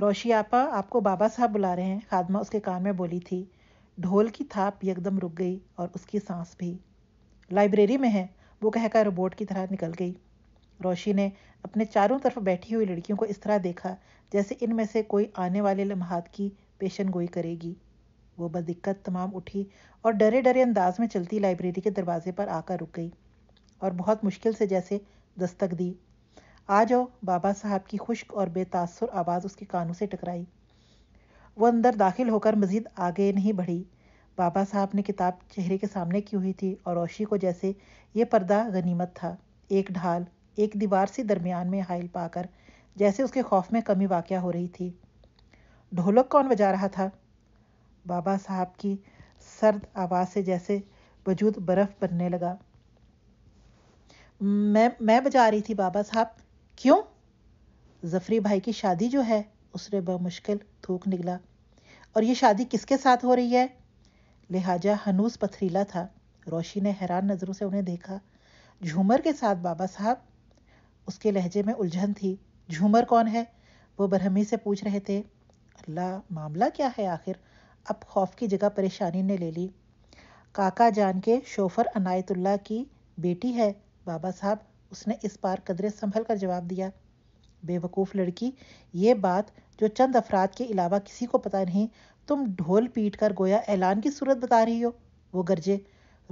रोशी आपा आपको बाबा साहब बुला रहे हैं खादमा उसके कान में बोली थी ढोल की थाप एकदम रुक गई और उसकी सांस भी लाइब्रेरी में है वो कहकर रोबोट की तरह निकल गई रोशी ने अपने चारों तरफ बैठी हुई लड़कियों को इस तरह देखा जैसे इनमें से कोई आने वाले लम्हात की पेशन गोई करेगी वो बदिक्कत तमाम उठी और डरे डरे अंदाज में चलती लाइब्रेरी के दरवाजे पर आकर रुक गई और बहुत मुश्किल से जैसे दस्तक दी आ जाओ बाबा साहब की खुश्क और बेतासुर आवाज़ उसके कानों से टकराई वो अंदर दाखिल होकर मज़ीद आगे नहीं बढ़ी बाबा साहब ने किताब चेहरे के सामने की हुई थी और रोशी को जैसे ये पर्दा गनीमत था एक ढाल एक दीवार सी दरमियान में हाइल पाकर जैसे उसके खौफ में कमी वाक़ हो रही थी ढोलक कौन बजा रहा था बाबा साहब की सर्द आवाज़ से जैसे वजूद बर्फ़ बनने लगा मैं मैं बजा रही थी बाबा साहब क्यों जफरी भाई की शादी जो है उसने बमुश्किल थूक निकला और ये शादी किसके साथ हो रही है लिहाजा हनूस पथरीला था रोशी ने हैरान नज़रों से उन्हें देखा झूमर के साथ बाबा साहब उसके लहजे में उलझन थी झूमर कौन है वो बरहमी से पूछ रहे थे अल्लाह मामला क्या है आखिर अब खौफ की जगह परेशानी ने ले ली काका जान के शोफर अनायतुल्ला की बेटी है बाबा साहब उसने इस बार कदरे संभल कर जवाब दिया बेवकूफ़ लड़की ये बात जो चंद अफराद के अलावा किसी को पता नहीं तुम ढोल पीट कर गोया ऐलान की सूरत बता रही हो वो गरजे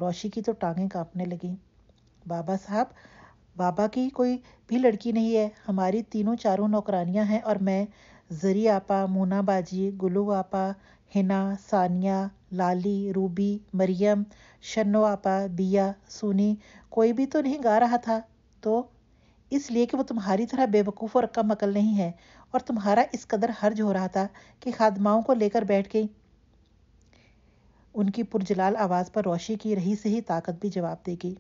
रोशी की तो टांगें कांपने लगीं बाबा साहब बाबा की कोई भी लड़की नहीं है हमारी तीनों चारों नौकरानियां हैं और मैं जरी आपा मोना बाजी गुलू आपा हिना सानिया लाली रूबी मरियम शनो आपा बिया सोनी कोई भी तो नहीं गा रहा था तो इसलिए कि वो तुम्हारी तरह बेवकूफ़ और कम अकल नहीं है और तुम्हारा इस कदर हर्ज हो रहा था कि खादमाओं को लेकर बैठ गई उनकी पुरजलाल आवाज़ पर रोशी की रही से ही ताकत भी जवाब देगी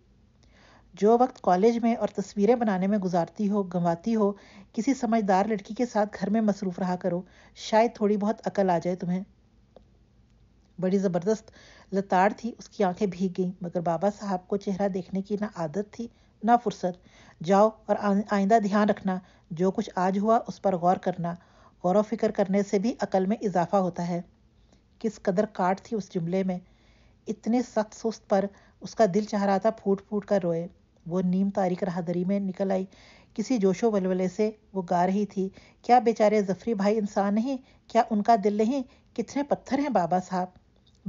जो वक्त कॉलेज में और तस्वीरें बनाने में गुजारती हो गंवाती हो किसी समझदार लड़की के साथ घर में मसरूफ़ रहा करो शायद थोड़ी बहुत अकल आ जाए तुम्हें बड़ी ज़बरदस्त लताड़ थी उसकी आंखें भीग गईं मगर बाबा साहब को चेहरा देखने की ना आदत थी ना फुर्सत जाओ और आइंदा ध्यान रखना जो कुछ आज हुआ उस पर गौर करना गौर फिक्र करने से भी अकल में इजाफा होता है किस कदर काट थी उस जुमले में इतने सख्त सुस्त पर उसका दिल चाह रहा था फूट फूट कर रोए वो नीम तारीख राहदरी में निकल आई किसी जोशो वलवले से वो गा रही थी क्या बेचारे जफरी भाई इंसान नहीं क्या उनका दिल नहीं कितने पत्थर हैं बाबा साहब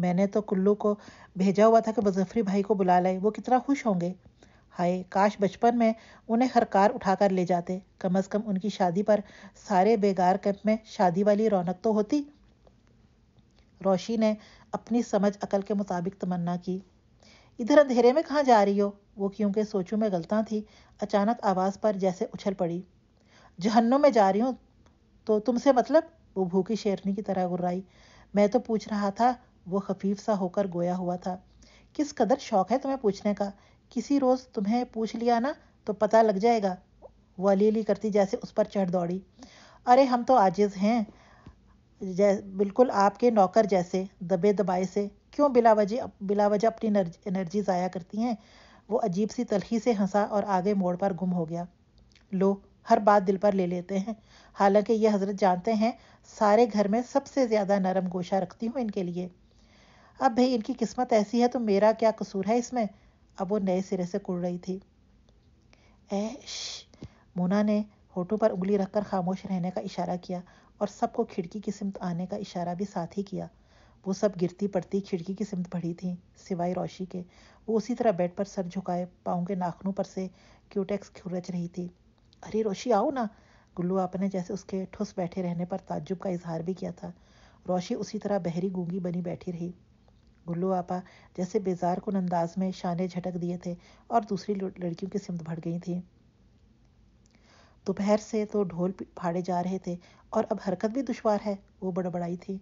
मैंने तो कुल्लू को भेजा हुआ था कि जफरी भाई को बुला लाए वो कितना खुश होंगे हाय काश बचपन में उन्हें हर कार उठाकर ले जाते कम अज़ कम उनकी शादी पर सारे बेगार कैंप में शादी वाली रौनक तो होती रोशी ने अपनी समझ अकल के मुताबिक तमन्ना की इधर अंधेरे में कहाँ जा रही हो वो क्योंकि सोचू में गलता थी अचानक आवाज़ पर जैसे उछल पड़ी जहन्नों में जा रही हूँ तो तुमसे मतलब वो भूखी शेरनी की तरह गुर्राई मैं तो पूछ रहा था वो खफीफ सा होकर गोया हुआ था किस कदर शौक है तुम्हें पूछने का किसी रोज़ तुम्हें पूछ लिया ना तो पता लग जाएगा अली अली करती जैसे उस पर चढ़ दौड़ी अरे हम तो आजिज हैं जै बिल्कुल आपके नौकर जैसे दबे दबाए से क्यों बिलावजे बिलावजह अपनी एनर्जी ज़ाया करती हैं वो अजीब सी तलखी से हंसा और आगे मोड़ पर गुम हो गया लो हर बात दिल पर ले लेते हैं हालांकि ये हजरत जानते हैं सारे घर में सबसे ज़्यादा नरम गोशा रखती हूँ इनके लिए अब भाई इनकी किस्मत ऐसी है तो मेरा क्या कसूर है इसमें अब वो नए सिरे से कुड़ रही थी ऐश मोना ने होठों पर उंगली रखकर खामोश रहने का इशारा किया और सबको खिड़की की सिमत आने का इशारा भी साथ ही किया वो सब गिरती पड़ती खिड़की की सिमत बढ़ी थी सिवाय रोशी के वो उसी तरह बेड पर सर झुकाए पाओं के नाखनों पर से क्यूटेक्स खुरच रही थी अरे रोशी आओ ना गुल्लू आपने जैसे उसके ठुस बैठे रहने पर ताज्जुब का इजहार भी किया था रोशी उसी तरह बहरी गूंगी बनी बैठी रही भुल्लू आपा जैसे बेजार को अंदाज में शाने झटक दिए थे और दूसरी लड़कियों की सिमत भड़ गई थी दोपहर से तो ढोल फाड़े जा रहे थे और अब हरकत भी दुशवार है वो बड़बड़ाई थी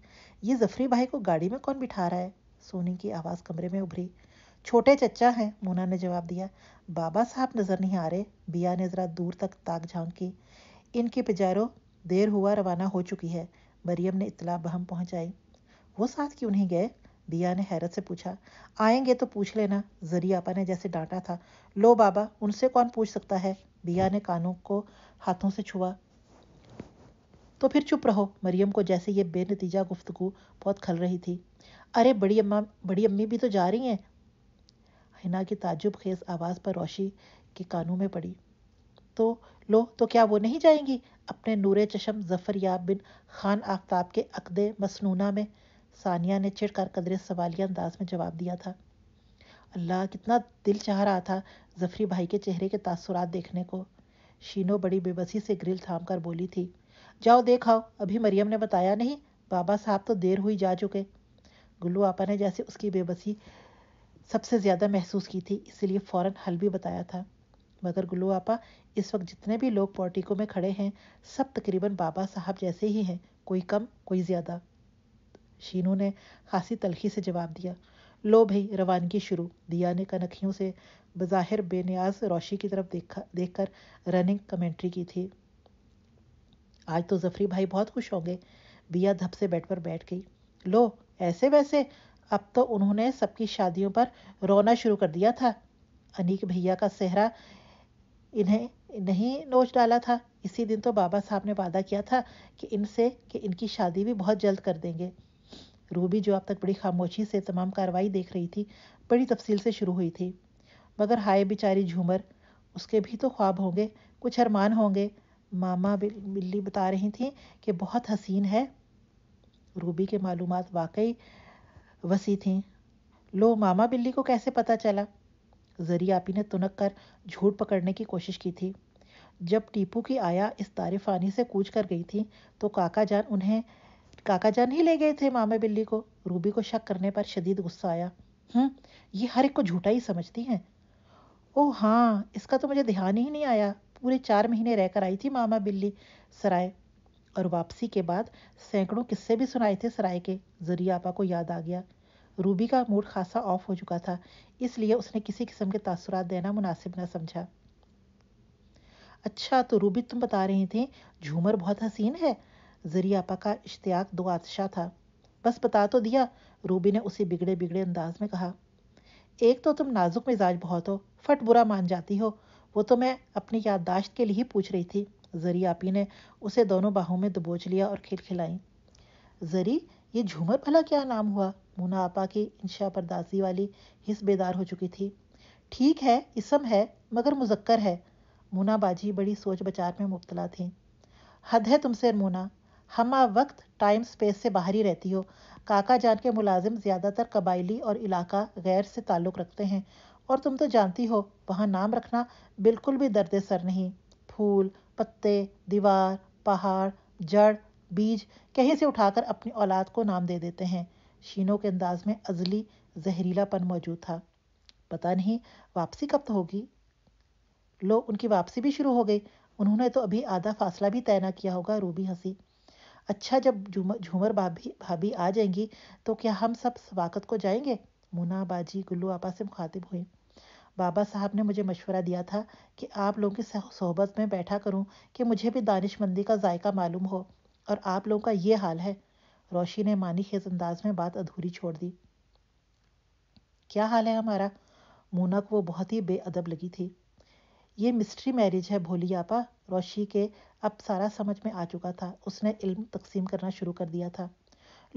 ये जफरी भाई को गाड़ी में कौन बिठा रहा है सोनी की आवाज़ कमरे में उभरी छोटे चच्चा हैं मोना ने जवाब दिया बाबा साहब नज़र नहीं आ रहे बिया ने ज़रा दूर तक ताक झांक की इनके पिजारो देर हुआ रवाना हो चुकी है मरियम ने इतला बहम पहुंचाई वो साथ क्यों नहीं गए दिया ने हैरत से पूछा आएंगे तो पूछ लेना जरिया आपा ने जैसे डांटा था लो बाबा उनसे कौन पूछ सकता है दिया ने कानों को हाथों से छुआ तो फिर चुप रहो मरियम को जैसे ये बेनतीजा गुफ्तगु बहुत खल रही थी अरे बड़ी अम्मा बड़ी अम्मी भी तो जा रही हैं हिना की ताजुब खेज आवाज़ पर रोशी के कानों में पड़ी तो लो तो क्या वो नहीं जाएंगी अपने नूरे चशम जफर या बिन खान आफ्ताब के अकदे मसनूना में सानिया ने चिड़कर कदरे सवालिया अंदाज में जवाब दिया था अल्लाह कितना दिल चाह रहा था जफरी भाई के चेहरे के तासुरात देखने को शीनो बड़ी बेबसी से ग्रिल थाम कर बोली थी जाओ देखाओ अभी मरियम ने बताया नहीं बाबा साहब तो देर हुई जा चुके गुल्लू आपा ने जैसे उसकी बेबसी सबसे ज़्यादा महसूस की थी इसलिए फ़ौरन हल भी बताया था मगर गुल्लू आपा इस वक्त जितने भी लोग पोर्टिको में खड़े हैं सब तकरीबन बाबा साहब जैसे ही हैं कोई कम कोई ज़्यादा शीनू ने खासी तलखी से जवाब दिया लो भाई रवानगी शुरू दिया ने कनखियों से बज़ाहिर बेनियाज रोशी की तरफ देखा देखकर रनिंग कमेंट्री की थी आज तो जफरी भाई बहुत खुश होंगे बिया धप से बेड पर बैठ गई लो ऐसे वैसे अब तो उन्होंने सबकी शादियों पर रोना शुरू कर दिया था अनीक भैया का सेहरा इन्हें नहीं नोच डाला था इसी दिन तो बाबा साहब ने वादा किया था कि इनसे कि इनकी शादी भी बहुत जल्द कर देंगे रूबी जो अब तक बड़ी खामोशी से तमाम कार्रवाई देख रही थी बड़ी तफसील से शुरू हुई थी मगर हाय बेचारी झूमर उसके भी तो ख्वाब होंगे कुछ अरमान होंगे मामा बिल्ली बता रही थी कि बहुत हसीन है रूबी के मालूम वाकई वसी थी लो मामा बिल्ली को कैसे पता चला जरी आपी ने तुनक कर झूठ पकड़ने की कोशिश की थी जब टीपू की आया इस तारीफानी से कूच कर गई थी तो काका जान उन्हें काका जान ही ले गए थे मामे बिल्ली को रूबी को शक करने पर शदीद गुस्सा आया हम्म ये हर एक को झूठा ही समझती हैं ओ हाँ इसका तो मुझे ध्यान ही नहीं आया पूरे चार महीने रहकर आई थी मामा बिल्ली सराय और वापसी के बाद सैकड़ों किस्से भी सुनाए थे सराय के जरिए आपा को याद आ गया रूबी का मूड खासा ऑफ हो चुका था इसलिए उसने किसी किस्म के तासुरात देना मुनासिब ना समझा अच्छा तो रूबी तुम बता रही थी झूमर बहुत हसीन है जरिया आपा का इश्तियाक दो आदशा था बस बता तो दिया रूबी ने उसी बिगड़े बिगड़े अंदाज में कहा एक तो तुम नाजुक मिजाज बहुत हो फट बुरा मान जाती हो वो तो मैं अपनी याददाश्त के लिए ही पूछ रही थी जरी आपी ने उसे दोनों बाहों में दबोच लिया और खिलखिलाई जरी ये झूमर भला क्या नाम हुआ मोना आपा की इंशा परदासी वाली हिस बेदार हो चुकी थी ठीक है इसम है मगर मुजक्कर है मोना बाजी बड़ी सोच बचार में मुबतला थी हद है तुमसे मोना हम वक्त टाइम स्पेस से बाहरी रहती हो काका जान के मुलाजिम ज़्यादातर कबायली और इलाका गैर से ताल्लुक़ रखते हैं और तुम तो जानती हो वहाँ नाम रखना बिल्कुल भी दर्द सर नहीं फूल पत्ते दीवार पहाड़ जड़ बीज कहीं से उठाकर अपनी औलाद को नाम दे देते हैं शीनो के अंदाज में अजली जहरीलापन मौजूद था पता नहीं वापसी कब तो होगी लो उनकी वापसी भी शुरू हो गई उन्होंने तो अभी आधा फासला भी तय ना किया होगा रूबी हंसी अच्छा जब झूमर झूमर भाभी भाभी आ जाएंगी तो क्या हम सब स्वागत को जाएंगे मुना बाजी गुल्लू आपा से मुखातिब हुई बाबा साहब ने मुझे मशवरा दिया था कि आप लोगों की सोहबत में बैठा करूं कि मुझे भी दानिशमंदी का जायका मालूम हो और आप लोगों का ये हाल है रोशी ने मानी खेज अंदाज में बात अधूरी छोड़ दी क्या हाल है हमारा मोना को वो बहुत ही बेअदब लगी थी ये मिस्ट्री मैरिज है भोली आपा रोशी के अब सारा समझ में आ चुका था उसने इल्म तकसीम करना शुरू कर दिया था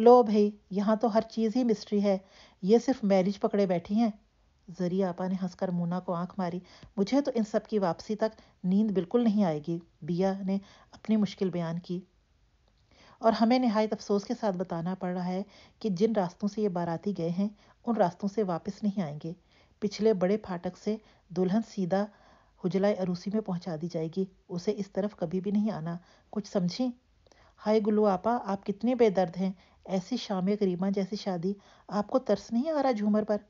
लो भाई यहाँ तो हर चीज़ ही मिस्ट्री है ये सिर्फ मैरिज पकड़े बैठी हैं जरिया आपा ने हंसकर मोना को आंख मारी मुझे तो इन सब की वापसी तक नींद बिल्कुल नहीं आएगी बिया ने अपनी मुश्किल बयान की और हमें नहायत अफसोस के साथ बताना पड़ रहा है कि जिन रास्तों से ये बाराती गए हैं उन रास्तों से वापस नहीं आएंगे पिछले बड़े फाटक से दुल्हन सीधा हुजलाए अरूसी में पहुंचा दी जाएगी उसे इस तरफ कभी भी नहीं आना कुछ समझी हाय गुल्लू आपा आप कितने बेदर्द हैं ऐसी शाम करीमा जैसी शादी आपको तरस नहीं आ रहा झूमर पर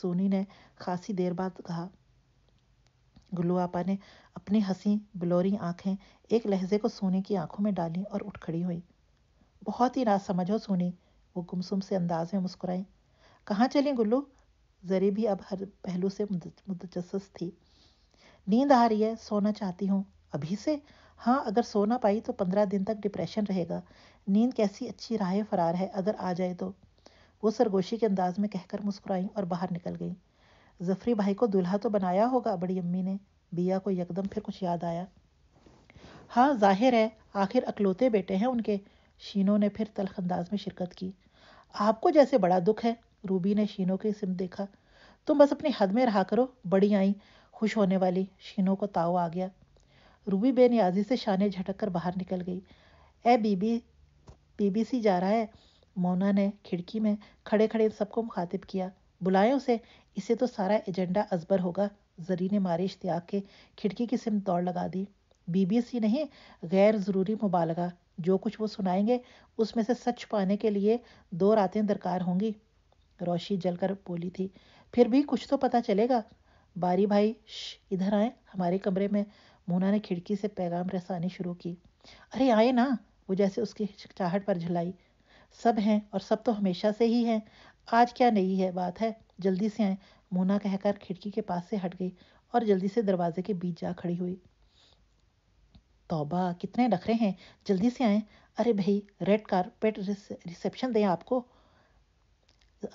सोनी ने खासी देर बाद कहा गुल्लू आपा ने अपनी हंसी बलोरी आंखें एक लहजे को सोनी की आंखों में डाली और उठ खड़ी हुई बहुत ही ना समझो सोनी वो गुमसुम से अंदाज में मुस्कुराई कहाँ चली गुल्लू जरी भी अब हर पहलू से मुतजस थी नींद आ रही है सोना चाहती हूँ अभी से हाँ अगर सो ना पाई तो पंद्रह दिन तक डिप्रेशन रहेगा नींद कैसी अच्छी राह फरार है अगर आ जाए तो वो सरगोशी के अंदाज में कहकर मुस्कुराई और बाहर निकल गई जफरी भाई को दुल्हा तो बनाया होगा बड़ी अम्मी ने बिया को यकदम फिर कुछ याद आया हाँ जाहिर है आखिर अकलौते बेटे हैं उनके शीनो ने फिर तलख अंदाज में शिरकत की आपको जैसे बड़ा दुख है रूबी ने शीनो के सिम देखा तुम बस अपनी हद में रहा करो बड़ी आई खुश होने वाली शीनो को ताव आ गया रूबी बेनियाजी से शाने झटक कर बाहर निकल गई ए बीबी बीबीसी जा रहा है मोना ने खिड़की में खड़े खड़े सबको मुखातिब किया बुलाए उसे इसे तो सारा एजेंडा अजबर होगा जरी ने मारे इश्तिया के खिड़की की सिम दौड़ लगा दी बीबीसी नहीं गैर ज़रूरी मुबालगा जो कुछ वो सुनाएंगे उसमें से सच पाने के लिए दो रातें दरकार होंगी रोशी जलकर बोली थी फिर भी कुछ तो पता चलेगा बारी भाई इधर आए हमारे कमरे में मोना ने खिड़की से पैगाम रसानी शुरू की अरे आए ना वो जैसे उसकी हिचकिचाहट पर झुलाई सब हैं और सब तो हमेशा से ही हैं आज क्या नहीं है बात है जल्दी से आए मोना कहकर खिड़की के पास से हट गई और जल्दी से दरवाजे के बीच जा खड़ी हुई तौबा कितने नखरे हैं जल्दी से आए अरे भाई रेड कारपेट रिसेप्शन दें आपको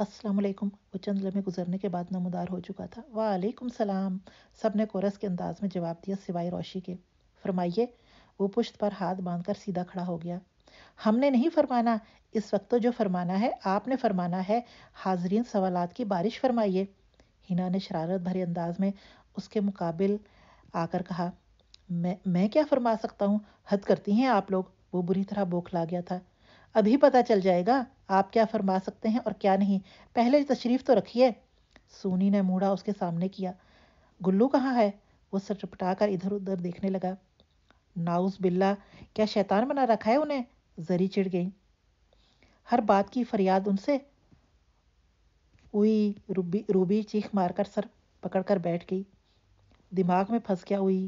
असलम वो चंद लम्हे गुजरने के बाद नमदार हो चुका था वालेकुम सलाम सब ने कोरस के अंदाज में जवाब दिया सिवाय रोशी के फरमाइए वो पुश्त पर हाथ बांधकर सीधा खड़ा हो गया हमने नहीं फरमाना इस वक्त तो जो फरमाना है आपने फरमाना है हाजरीन सवालात की बारिश फरमाइए हिना ने शरारत भरे अंदाज में उसके मुकाबिल आकर कहा मैं मैं क्या फरमा सकता हूँ हद करती हैं आप लोग वो बुरी तरह बोखला गया था अभी पता चल जाएगा आप क्या फरमा सकते हैं और क्या नहीं पहले तशरीफ़ तो रखिए सोनी ने मूढ़ा उसके सामने किया गुल्लू कहाँ है वो सटपटा कर इधर उधर देखने लगा नाउस बिल्ला क्या शैतान बना रखा है उन्हें जरी चिड़ गई हर बात की फरियाद उनसे हुई रूबी रूबी चीख मारकर सर पकड़कर बैठ गई दिमाग में फंस गया हुई